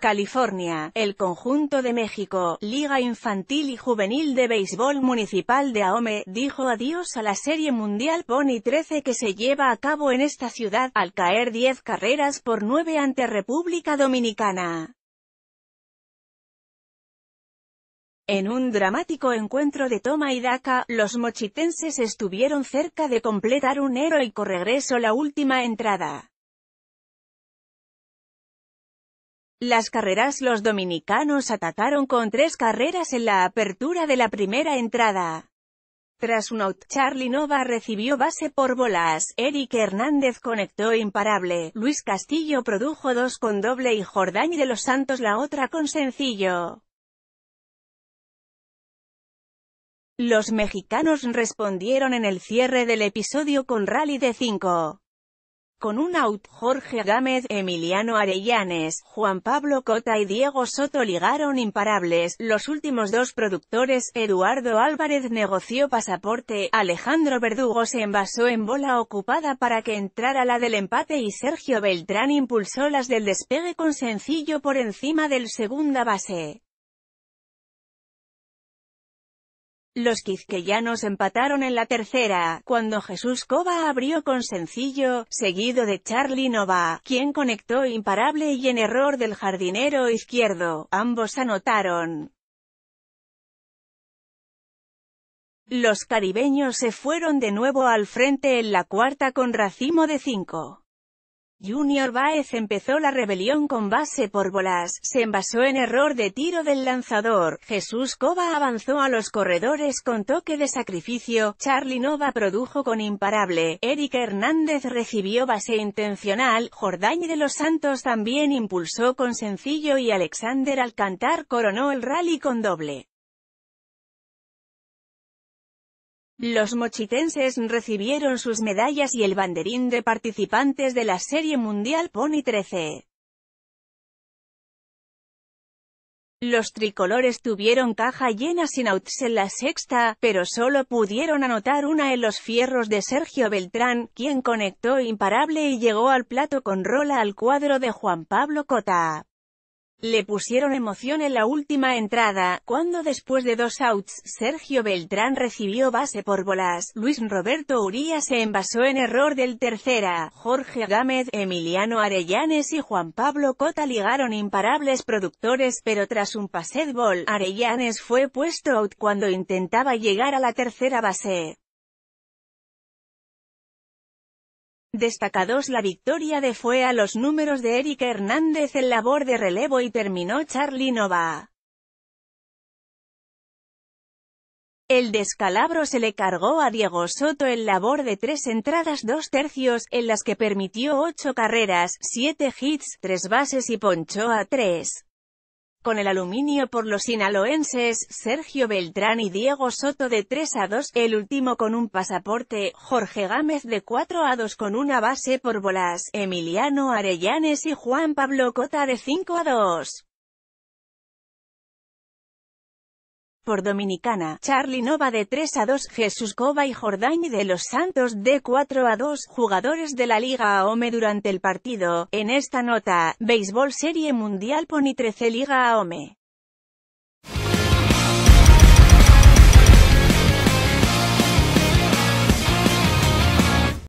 California, el conjunto de México, Liga Infantil y Juvenil de Béisbol Municipal de Ahome, dijo adiós a la Serie Mundial Pony 13 que se lleva a cabo en esta ciudad, al caer 10 carreras por 9 ante República Dominicana. En un dramático encuentro de toma y daca, los mochitenses estuvieron cerca de completar un heroico regreso la última entrada. Las carreras los dominicanos atacaron con tres carreras en la apertura de la primera entrada. Tras un out, Charlie Nova recibió base por bolas, Eric Hernández conectó imparable, Luis Castillo produjo dos con doble y Jordán de los Santos la otra con sencillo. Los mexicanos respondieron en el cierre del episodio con rally de cinco con un out Jorge Gámez, Emiliano Arellanes, Juan Pablo Cota y Diego Soto ligaron imparables, los últimos dos productores, Eduardo Álvarez negoció pasaporte, Alejandro Verdugo se envasó en bola ocupada para que entrara la del empate y Sergio Beltrán impulsó las del despegue con sencillo por encima del segunda base. Los quizqueyanos empataron en la tercera, cuando Jesús Cova abrió con sencillo, seguido de Charlie Nova, quien conectó imparable y en error del jardinero izquierdo, ambos anotaron. Los caribeños se fueron de nuevo al frente en la cuarta con racimo de cinco. Junior Baez empezó la rebelión con base por bolas, se envasó en error de tiro del lanzador, Jesús Cova avanzó a los corredores con toque de sacrificio, Charlie Nova produjo con imparable, Eric Hernández recibió base intencional, Jordani de los Santos también impulsó con sencillo y Alexander Alcantar coronó el rally con doble. Los mochitenses recibieron sus medallas y el banderín de participantes de la Serie Mundial Pony 13. Los tricolores tuvieron caja llena sin outs en la sexta, pero solo pudieron anotar una en los fierros de Sergio Beltrán, quien conectó imparable y llegó al plato con rola al cuadro de Juan Pablo Cota. Le pusieron emoción en la última entrada, cuando después de dos outs, Sergio Beltrán recibió base por bolas, Luis Roberto Uría se envasó en error del tercera, Jorge Gámez, Emiliano Arellanes y Juan Pablo Cota ligaron imparables productores pero tras un pase bol, Arellanes fue puesto out cuando intentaba llegar a la tercera base. Destacados la victoria de fue a los números de Eric Hernández en labor de relevo y terminó Charly Nova. El descalabro se le cargó a Diego Soto en labor de tres entradas dos tercios, en las que permitió ocho carreras, siete hits, tres bases y ponchó a tres con el aluminio por los sinaloenses, Sergio Beltrán y Diego Soto de 3 a 2, el último con un pasaporte, Jorge Gámez de 4 a 2 con una base por bolas, Emiliano Arellanes y Juan Pablo Cota de 5 a 2. por Dominicana, Charly Nova de 3 a 2, Jesús Cova y Jordani de los Santos de 4 a 2, jugadores de la Liga AOME durante el partido. En esta nota, Béisbol Serie Mundial Pony 13 Liga AOME.